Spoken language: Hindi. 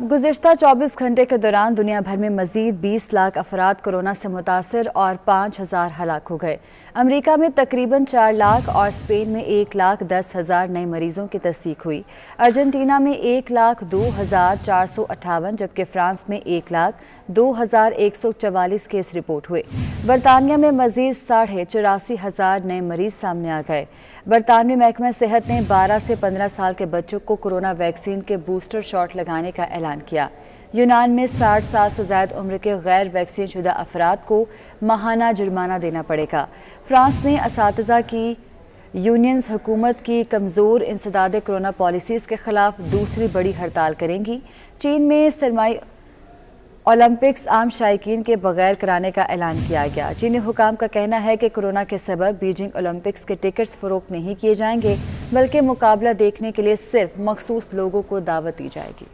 गुजशत 24 घंटे के दौरान दुनिया भर में मजीद 20 लाख अफराद कोरोना से मुतासर और पाँच हज़ार हलाक हो गए अमेरिका में तकरीबन चार लाख और स्पेन में एक लाख दस हज़ार नए मरीजों की तस्दीक हुई अर्जेंटीना में एक लाख दो हज़ार चार सौ अट्ठावन जबकि फ्रांस में एक लाख दो हज़ार एक सौ चवालीस केस रिपोर्ट हुए बरतानिया में मजीद साढ़े चौरासी हज़ार नए मरीज सामने आ गए बरतानवी महकमा सेहत ने बारह से पंद्रह साल के बच्चों को कोरोना वैक्सीन के बूस्टर शॉट लगाने का ऐलान किया यूनान में साठ साल से ज्यादा उम्र के गैर वैक्सीन शुदा अफराद को माहाना जुर्माना देना पड़ेगा फ्रांस में इस की यूनियंस हुकूमत की कमज़ोर इंसदाद कोरोना पॉलिसीज़ के ख़िलाफ़ दूसरी बड़ी हड़ताल करेंगी चीन में सरमाई ओलंपिक्स आम शायकीन के बगैर कराने का ऐलान किया गया चीनी हुकाम का कहना है कि कोरोना के सबब बीजिंग ओलंपिक्स के टिकट्स फरोख नहीं किए जाएंगे बल्कि मुकाबला देखने के लिए सिर्फ मखसूस लोगों को दावत दी जाएगी